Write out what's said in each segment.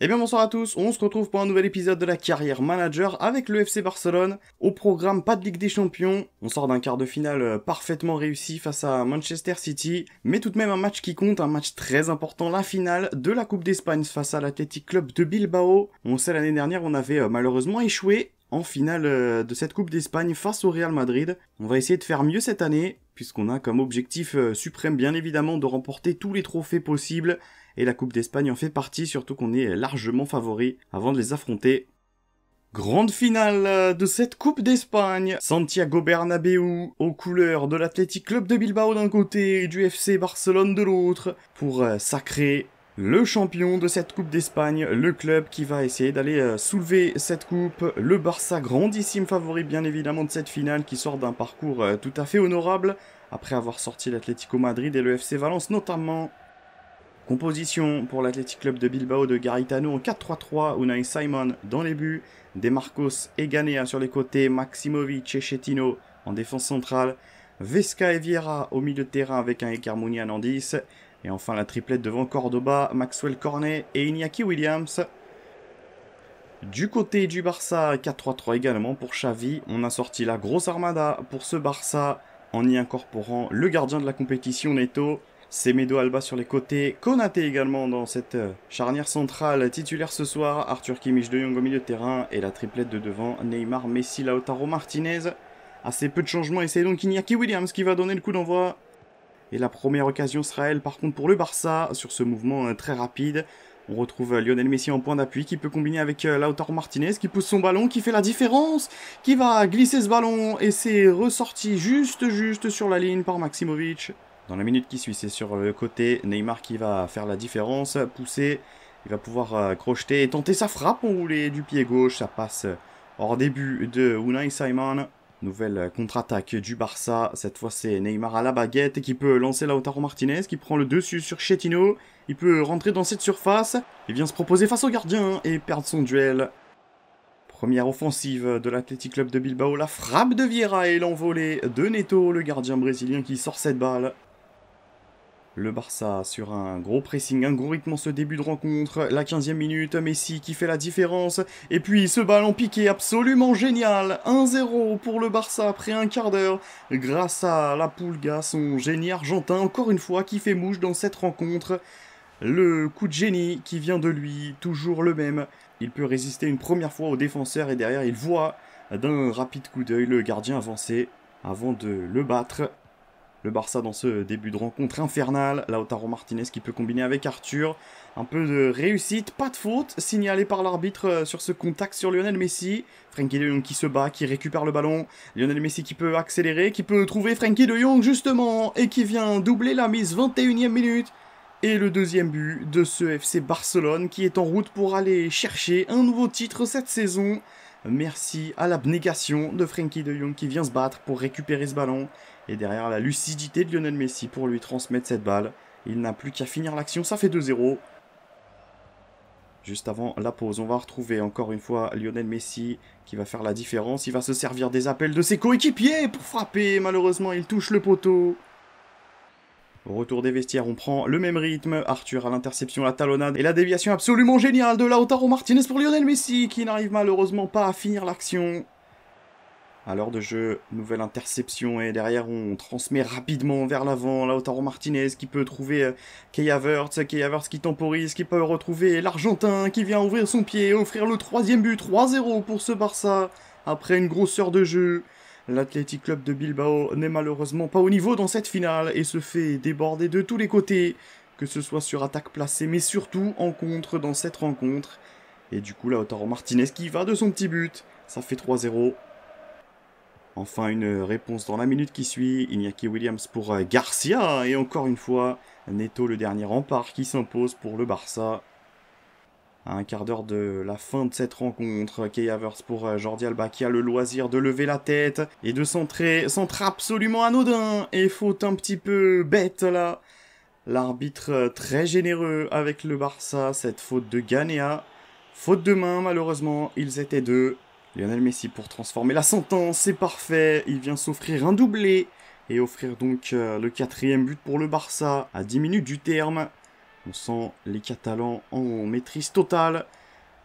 Eh bien bonsoir à tous, on se retrouve pour un nouvel épisode de la carrière manager avec le FC Barcelone. Au programme, pas de Ligue des Champions, on sort d'un quart de finale euh, parfaitement réussi face à Manchester City, mais tout de même un match qui compte, un match très important, la finale de la Coupe d'Espagne face à l'Athletic Club de Bilbao. On sait l'année dernière on avait euh, malheureusement échoué en finale euh, de cette Coupe d'Espagne face au Real Madrid. On va essayer de faire mieux cette année, puisqu'on a comme objectif suprême bien évidemment de remporter tous les trophées possibles et la Coupe d'Espagne en fait partie, surtout qu'on est largement favori avant de les affronter. Grande finale de cette Coupe d'Espagne Santiago Bernabeu aux couleurs de l'Athletic Club de Bilbao d'un côté et du FC Barcelone de l'autre, pour euh, sacrer le champion de cette Coupe d'Espagne, le club qui va essayer d'aller euh, soulever cette coupe, le Barça grandissime favori bien évidemment de cette finale qui sort d'un parcours euh, tout à fait honorable après avoir sorti l'Atlético Madrid et le FC Valence notamment. Composition pour l'Athletic Club de Bilbao de Garitano en 4-3-3, Unai Simon dans les buts, Marcos et Ganea sur les côtés, Maximovic et Chetino en défense centrale, Vesca et Vieira au milieu de terrain avec un Ekermounian en 10, et enfin la triplette devant Cordoba, Maxwell Cornet et Iñaki Williams. Du côté du Barça, 4-3-3 également pour Xavi, on a sorti la grosse armada pour ce Barça en y incorporant le gardien de la compétition Neto, Semedo Alba sur les côtés, Konaté également dans cette euh, charnière centrale, titulaire ce soir, Arthur Kimmich de Young au milieu de terrain et la triplette de devant, Neymar, Messi, Lautaro, Martinez. Assez peu de changements et c'est donc Iñaki Williams qui va donner le coup d'envoi. Et la première occasion sera elle par contre pour le Barça sur ce mouvement euh, très rapide. On retrouve euh, Lionel Messi en point d'appui qui peut combiner avec Lautaro Martinez qui pousse son ballon, qui fait la différence, qui va glisser ce ballon et c'est ressorti juste juste sur la ligne par Maximovic. Dans la minute qui suit, c'est sur le côté Neymar qui va faire la différence, pousser, il va pouvoir euh, crocheter et tenter sa frappe enroulée du pied gauche, ça passe hors début de Unai Simon. Nouvelle contre-attaque du Barça, cette fois c'est Neymar à la baguette qui peut lancer Lautaro Martinez, qui prend le dessus sur Chetino, il peut rentrer dans cette surface, il vient se proposer face au gardien et perdre son duel. Première offensive de l'Athletic Club de Bilbao, la frappe de Vieira et l'envolée de Neto, le gardien brésilien qui sort cette balle. Le Barça sur un gros pressing, un gros rythme en ce début de rencontre. La 15e minute, Messi qui fait la différence. Et puis ce ballon piqué absolument génial. 1-0 pour le Barça après un quart d'heure. Grâce à la Pulga, son génie argentin, encore une fois, qui fait mouche dans cette rencontre. Le coup de génie qui vient de lui, toujours le même. Il peut résister une première fois au défenseur et derrière il voit d'un rapide coup d'œil le gardien avancer avant de le battre le Barça dans ce début de rencontre infernale. Lautaro Martinez qui peut combiner avec Arthur. Un peu de réussite, pas de faute, signalé par l'arbitre euh, sur ce contact sur Lionel Messi. Frankie de Jong qui se bat, qui récupère le ballon. Lionel Messi qui peut accélérer, qui peut trouver Frankie de Jong justement et qui vient doubler la mise 21 ème minute. Et le deuxième but de ce FC Barcelone qui est en route pour aller chercher un nouveau titre cette saison. Merci à l'abnégation de Frankie de Jong qui vient se battre pour récupérer ce ballon et derrière la lucidité de Lionel Messi pour lui transmettre cette balle. Il n'a plus qu'à finir l'action, ça fait 2-0. Juste avant la pause, on va retrouver encore une fois Lionel Messi qui va faire la différence. Il va se servir des appels de ses coéquipiers pour frapper. Malheureusement, il touche le poteau. Au retour des vestiaires, on prend le même rythme. Arthur à l'interception, la talonnade et la déviation absolument géniale de Lautaro Martinez pour Lionel Messi qui n'arrive malheureusement pas à finir l'action l'heure de jeu, nouvelle interception et derrière on transmet rapidement vers l'avant Lautaro Martinez qui peut trouver euh, Kay Havertz, qui temporise, qui peut retrouver l'Argentin qui vient ouvrir son pied, et offrir le troisième but, 3-0 pour ce Barça après une grosse heure de jeu. L'Athletic Club de Bilbao n'est malheureusement pas au niveau dans cette finale et se fait déborder de tous les côtés, que ce soit sur attaque placée mais surtout en contre dans cette rencontre. Et du coup Lautaro Martinez qui va de son petit but, ça fait 3-0 Enfin, une réponse dans la minute qui suit. Iñaki Williams pour euh, Garcia. Et encore une fois, Neto, le dernier rempart, qui s'impose pour le Barça. À un quart d'heure de la fin de cette rencontre, Kay Havers pour euh, Jordi Alba qui a le loisir de lever la tête et de centrer. Centre absolument anodin et faute un petit peu bête là. L'arbitre euh, très généreux avec le Barça, cette faute de Ganea. Faute de main, malheureusement, ils étaient deux. Lionel Messi pour transformer la sentence, c'est parfait, il vient s'offrir un doublé et offrir donc euh, le quatrième but pour le Barça à 10 minutes du terme. On sent les Catalans en maîtrise totale.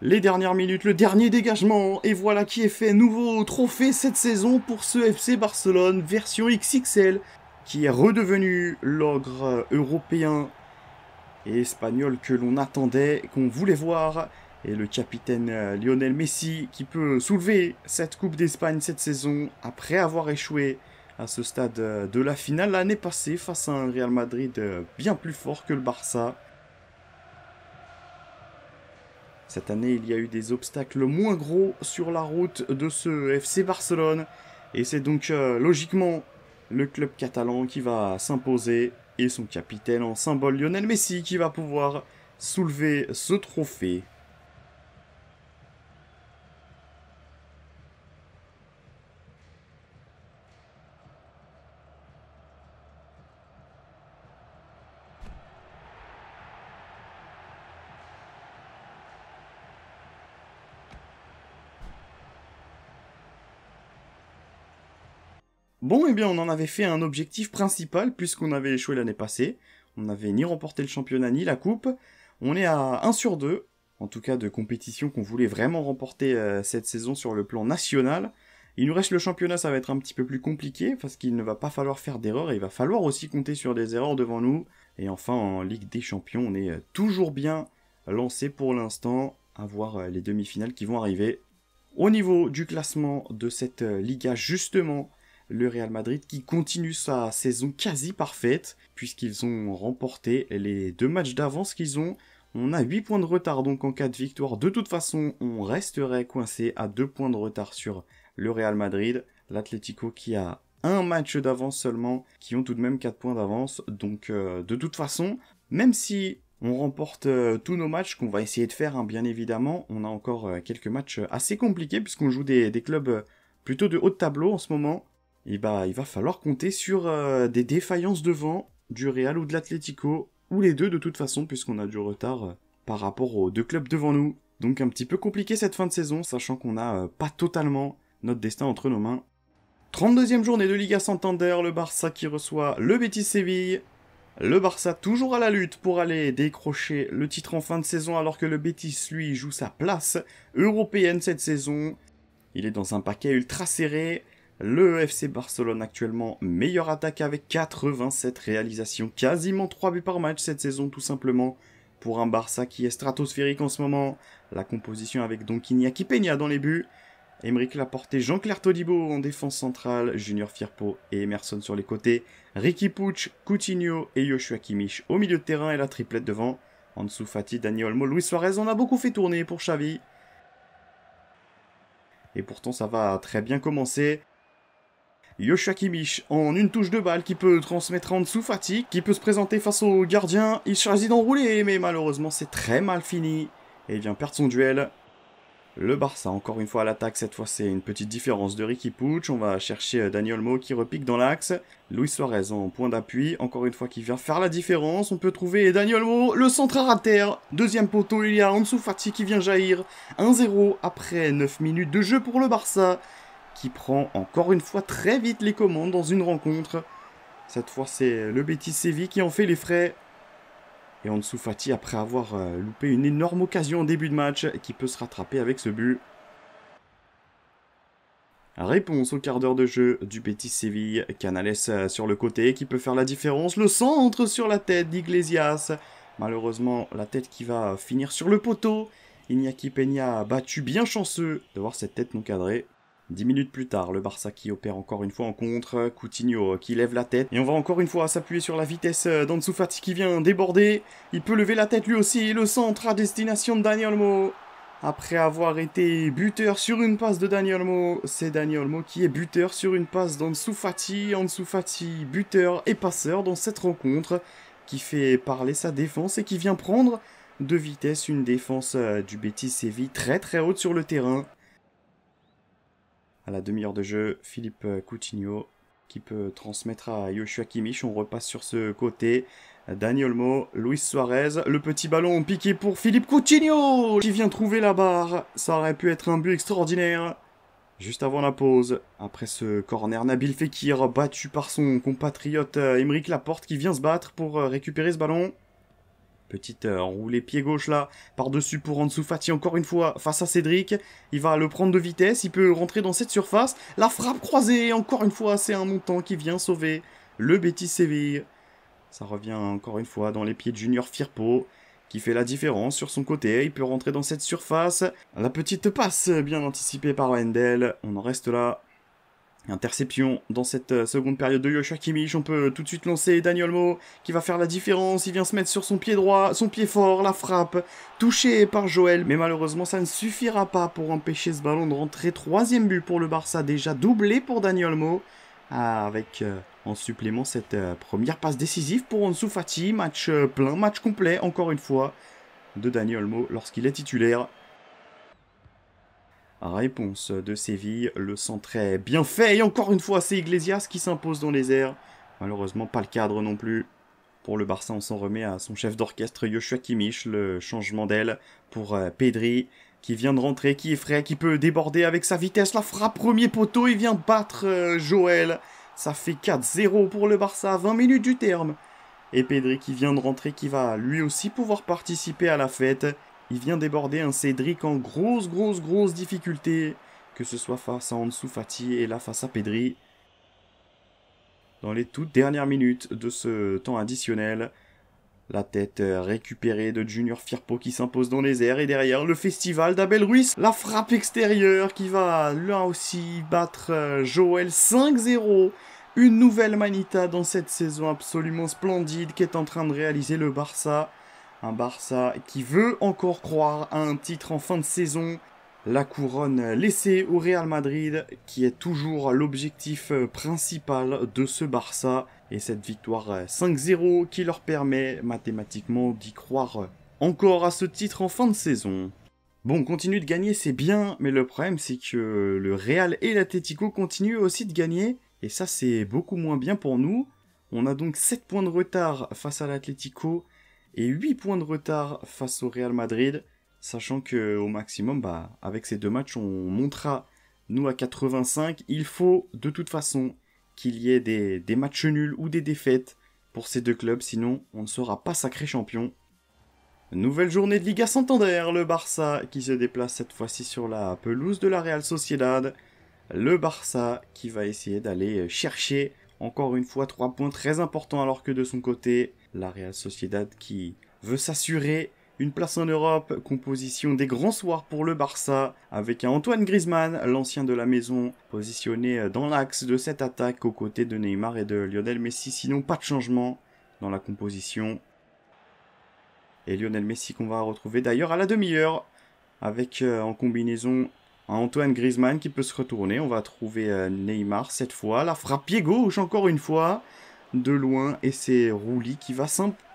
Les dernières minutes, le dernier dégagement, et voilà qui est fait, nouveau trophée cette saison pour ce FC Barcelone version XXL, qui est redevenu l'ogre européen et espagnol que l'on attendait, qu'on voulait voir et le capitaine euh, Lionel Messi qui peut soulever cette Coupe d'Espagne cette saison après avoir échoué à ce stade euh, de la finale l'année passée face à un Real Madrid euh, bien plus fort que le Barça. Cette année, il y a eu des obstacles moins gros sur la route de ce FC Barcelone et c'est donc logiquement le club catalan qui va s'imposer et son capitaine en symbole Lionel Messi qui va pouvoir soulever ce trophée. Bon, eh bien, on en avait fait un objectif principal puisqu'on avait échoué l'année passée. On n'avait ni remporté le championnat ni la coupe. On est à 1 sur 2, en tout cas de compétition qu'on voulait vraiment remporter euh, cette saison sur le plan national. Il nous reste le championnat, ça va être un petit peu plus compliqué parce qu'il ne va pas falloir faire d'erreurs et il va falloir aussi compter sur des erreurs devant nous. Et enfin, en Ligue des Champions, on est euh, toujours bien lancé pour l'instant à voir euh, les demi-finales qui vont arriver. Au niveau du classement de cette Liga, justement, le Real Madrid qui continue sa saison quasi parfaite puisqu'ils ont remporté les deux matchs d'avance qu'ils ont. On a 8 points de retard donc en cas de victoire. De toute façon, on resterait coincé à 2 points de retard sur le Real Madrid. L'Atlético qui a un match d'avance seulement, qui ont tout de même 4 points d'avance. Donc euh, de toute façon, même si on remporte euh, tous nos matchs qu'on va essayer de faire, hein, bien évidemment, on a encore euh, quelques matchs assez compliqués puisqu'on joue des, des clubs plutôt de haut de tableau en ce moment. Eh ben, il va falloir compter sur euh, des défaillances devant du Real ou de l'Atlético, ou les deux de toute façon, puisqu'on a du retard euh, par rapport aux deux clubs devant nous. Donc un petit peu compliqué cette fin de saison, sachant qu'on n'a euh, pas totalement notre destin entre nos mains. 32e journée de Liga Santander, le Barça qui reçoit le Betis Séville. Le Barça toujours à la lutte pour aller décrocher le titre en fin de saison alors que le Betis lui joue sa place européenne cette saison. Il est dans un paquet ultra serré, le FC Barcelone actuellement meilleure attaque avec 87 réalisations, quasiment 3 buts par match cette saison tout simplement. Pour un Barça qui est stratosphérique en ce moment, la composition avec donc qui Peña dans les buts, la Laporte, Jean-Claire Todibo en défense centrale, Junior Firpo et Emerson sur les côtés, Ricky Pucci, Coutinho et Yoshua Kimmich au milieu de terrain et la triplette devant, dessous, Fati, Daniel Olmo, Luis Suarez, on a beaucoup fait tourner pour Xavi. Et pourtant ça va très bien commencer, Yoshua Kimmich en une touche de balle qui peut transmettre en dessous Fatih, qui peut se présenter face au gardien. Il choisit d'enrouler, mais malheureusement c'est très mal fini. Et il vient perdre son duel. Le Barça, encore une fois à l'attaque, cette fois c'est une petite différence de Ricky Pucci. On va chercher euh, Daniel Mo qui repique dans l'axe. Luis Suarez en point d'appui, encore une fois qui vient faire la différence. On peut trouver Daniel Mo, le centre à terre. Deuxième poteau, il y a Ansu Fati qui vient jaillir. 1-0 après 9 minutes de jeu pour le Barça qui prend encore une fois très vite les commandes dans une rencontre. Cette fois, c'est le Betis Séville qui en fait les frais. Et Ansu Fati, après avoir euh, loupé une énorme occasion en début de match, qui peut se rattraper avec ce but. Réponse au quart d'heure de jeu du Betis Séville. Canales euh, sur le côté qui peut faire la différence. Le centre sur la tête d'Iglesias. Malheureusement, la tête qui va finir sur le poteau. Iñaki Peña battu bien chanceux de voir cette tête non cadrée. Dix minutes plus tard, le Barça qui opère encore une fois en contre, Coutinho euh, qui lève la tête, et on va encore une fois s'appuyer sur la vitesse euh, d'Ansu qui vient déborder, il peut lever la tête lui aussi, et le centre à destination de Daniel Mo. Après avoir été buteur sur une passe de Daniel Mo, c'est Daniel Mo qui est buteur sur une passe d'Ansu Fati, buteur et passeur dans cette rencontre, qui fait parler sa défense et qui vient prendre de vitesse une défense euh, du Betis Séville très très haute sur le terrain à la demi-heure de jeu, Philippe euh, Coutinho qui peut transmettre à Yoshua Kimmich. On repasse sur ce côté. Daniel Mo, Luis Suarez, le petit ballon piqué pour Philippe Coutinho qui vient trouver la barre. Ça aurait pu être un but extraordinaire. Juste avant la pause, après ce corner, Nabil Fekir battu par son compatriote Emeric euh, Laporte qui vient se battre pour euh, récupérer ce ballon. Petite euh, pied gauche là, par-dessus pour en dessous Fatih encore une fois face à Cédric. Il va le prendre de vitesse, il peut rentrer dans cette surface. La frappe croisée, encore une fois, c'est un montant qui vient sauver le Betty Séville. Ça revient encore une fois dans les pieds de Junior Firpo qui fait la différence sur son côté. Il peut rentrer dans cette surface. La petite passe bien anticipée par Wendel. On en reste là. Interception dans cette euh, seconde période de Joshua Kimmich. On peut tout de suite lancer Daniel Mo qui va faire la différence. Il vient se mettre sur son pied droit, son pied fort, la frappe. Touché par Joël. Mais malheureusement, ça ne suffira pas pour empêcher ce ballon de rentrer. Troisième but pour le Barça déjà doublé pour Daniel Mo. Ah, avec euh, en supplément cette euh, première passe décisive pour Ansu Fati. Match plein, match complet encore une fois de Daniel Mo lorsqu'il est titulaire. Réponse de Séville, le centre est bien fait et encore une fois c'est Iglesias qui s'impose dans les airs. Malheureusement pas le cadre non plus. Pour le Barça on s'en remet à son chef d'orchestre Joshua Kimmich, le changement d'aile pour euh, Pedri qui vient de rentrer, qui est frais, qui peut déborder avec sa vitesse, la frappe premier poteau, il vient battre euh, Joël. Ça fait 4-0 pour le Barça 20 minutes du terme. Et Pedri qui vient de rentrer, qui va lui aussi pouvoir participer à la fête. Il vient déborder un Cédric en grosse, grosse, grosse difficulté, que ce soit face à Ansu Fati et là face à Pedri. Dans les toutes dernières minutes de ce temps additionnel, la tête récupérée de Junior Firpo qui s'impose dans les airs et derrière le festival d'Abel Ruiz. La frappe extérieure qui va là aussi battre euh, Joël 5-0. Une nouvelle Manita dans cette saison absolument splendide qu'est en train de réaliser le Barça. Un Barça qui veut encore croire à un titre en fin de saison. La couronne laissée au Real Madrid qui est toujours l'objectif euh, principal de ce Barça. Et cette victoire 5-0 euh, qui leur permet mathématiquement d'y croire euh, encore à ce titre en fin de saison. Bon, continue de gagner, c'est bien, mais le problème c'est que le Real et l'Atletico continuent aussi de gagner, et ça c'est beaucoup moins bien pour nous. On a donc 7 points de retard face à l'Atletico et 8 points de retard face au Real Madrid, sachant que au maximum, bah, avec ces deux matchs, on montera nous à 85. Il faut de toute façon qu'il y ait des, matchs nuls ou des défaites pour ces deux clubs, sinon on ne sera pas sacré champion. Nouvelle journée de Liga Santander, le Barça qui se déplace cette fois-ci sur la pelouse de la Real Sociedad. Le Barça qui va essayer d'aller chercher encore une fois 3 points très importants alors que de son côté, la Real Sociedad qui veut s'assurer une place en Europe, composition des grands soirs pour le Barça, avec un Antoine Griezmann, l'ancien de la maison, positionné dans l'axe de cette attaque aux côtés de Neymar et de Lionel Messi, sinon pas de changement dans la composition. Et Lionel Messi qu'on va retrouver d'ailleurs à la demi-heure, avec euh, en combinaison Antoine Griezmann qui peut se retourner. On va trouver euh, Neymar cette fois, la frappe pied gauche encore une fois, de loin et c'est Rouli qui va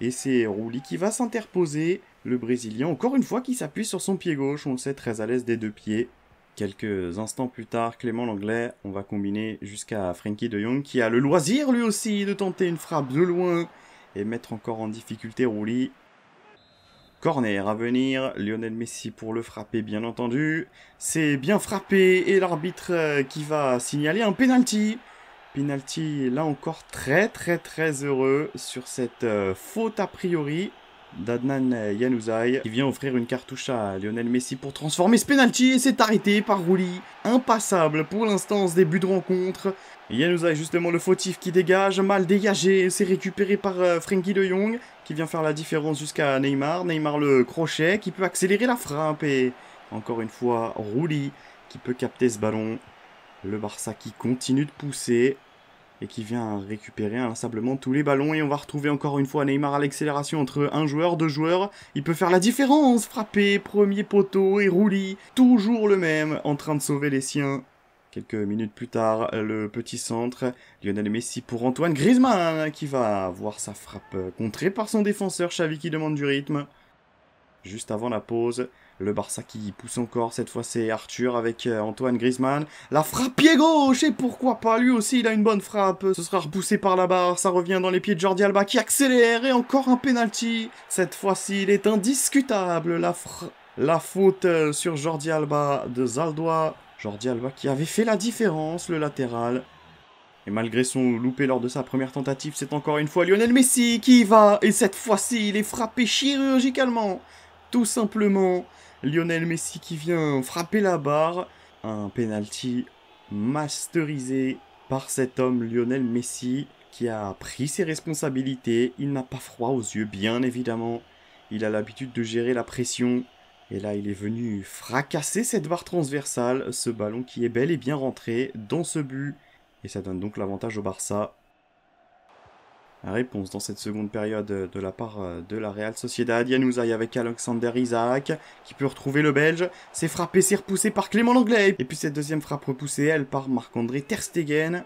et c'est qui va s'interposer. Le Brésilien, encore une fois, qui s'appuie sur son pied gauche. On le sait, très à l'aise des deux pieds. Quelques instants plus tard, Clément Langlais, on va combiner jusqu'à Frankie de Jong qui a le loisir lui aussi de tenter une frappe de loin et mettre encore en difficulté Rouli. Corner à venir, Lionel Messi pour le frapper bien entendu. C'est bien frappé et l'arbitre euh, qui va signaler un penalty. Penalty, là encore, très très très heureux sur cette euh, faute a priori d'Adnan Yanouzaï qui vient offrir une cartouche à Lionel Messi pour transformer ce penalty et c'est arrêté par Rouli. Impassable pour l'instant en ce début de rencontre. Yanouzaï justement le fautif qui dégage, mal dégagé, c'est récupéré par euh, Frenkie de Jong qui vient faire la différence jusqu'à Neymar. Neymar le crochet qui peut accélérer la frappe et encore une fois Rouli qui peut capter ce ballon. Le Barça qui continue de pousser et qui vient récupérer inlassablement tous les ballons et on va retrouver encore une fois Neymar à l'accélération entre un joueur, deux joueurs. Il peut faire la différence, frapper, premier poteau et roulis, toujours le même, en train de sauver les siens. Quelques minutes plus tard, le petit centre, Lionel Messi pour Antoine Griezmann qui va voir sa frappe contrée par son défenseur Xavi qui demande du rythme. Juste avant la pause, le Barça qui pousse encore, cette fois c'est Arthur avec euh, Antoine Griezmann. La frappe pied gauche et pourquoi pas, lui aussi il a une bonne frappe. Ce sera repoussé par la barre, ça revient dans les pieds de Jordi Alba qui accélère et encore un penalty. Cette fois-ci il est indiscutable, la, la faute euh, sur Jordi Alba de Zaldoa Jordi Alba qui avait fait la différence, le latéral. Et malgré son loupé lors de sa première tentative, c'est encore une fois Lionel Messi qui y va. Et cette fois-ci, il est frappé chirurgicalement. Tout simplement. Lionel Messi qui vient frapper la barre. Un penalty masterisé par cet homme, Lionel Messi, qui a pris ses responsabilités. Il n'a pas froid aux yeux, bien évidemment. Il a l'habitude de gérer la pression. Et là, il est venu fracasser cette barre transversale, ce ballon qui est bel et bien rentré dans ce but. Et ça donne donc l'avantage au Barça la Réponse dans cette seconde période euh, de la part euh, de la Real Sociedad. Yanouzaï avec Alexander Isaac qui peut retrouver le Belge. C'est frappé, c'est repoussé par Clément Langley. Et puis cette deuxième frappe repoussée, elle, par Marc-André Terstegen.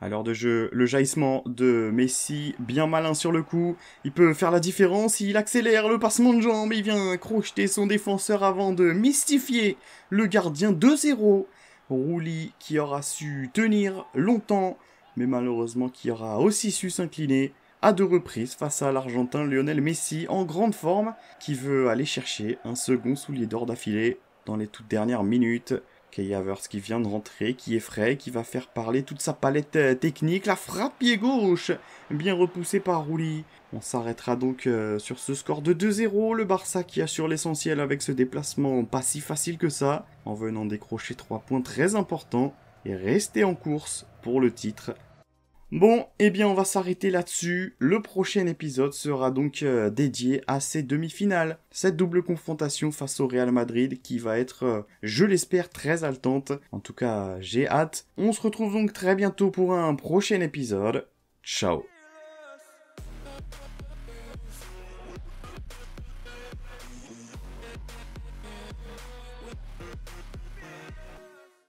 À l'heure de jeu, le jaillissement de Messi, bien malin sur le coup. Il peut faire la différence, il accélère le passement de jambe, il vient crocheter son défenseur avant de mystifier le gardien 2-0. Rouli qui aura su tenir longtemps mais malheureusement qui aura aussi su s'incliner à deux reprises face à l'Argentin Lionel Messi en grande forme qui veut aller chercher un second soulier d'or d'affilée dans les toutes dernières minutes. Kay qui vient de rentrer, qui est frais, qui va faire parler toute sa palette euh, technique, la frappe pied gauche, bien repoussée par Rouli. On s'arrêtera donc euh, sur ce score de 2-0, le Barça qui assure l'essentiel avec ce déplacement pas si facile que ça, en venant décrocher trois points très importants et rester en course pour le titre. Bon, eh bien on va s'arrêter là-dessus. Le prochain épisode sera donc euh, dédié à ces demi-finales. Cette double confrontation face au Real Madrid qui va être, euh, je l'espère, très haletante. En tout cas, j'ai hâte. On se retrouve donc très bientôt pour un prochain épisode. Ciao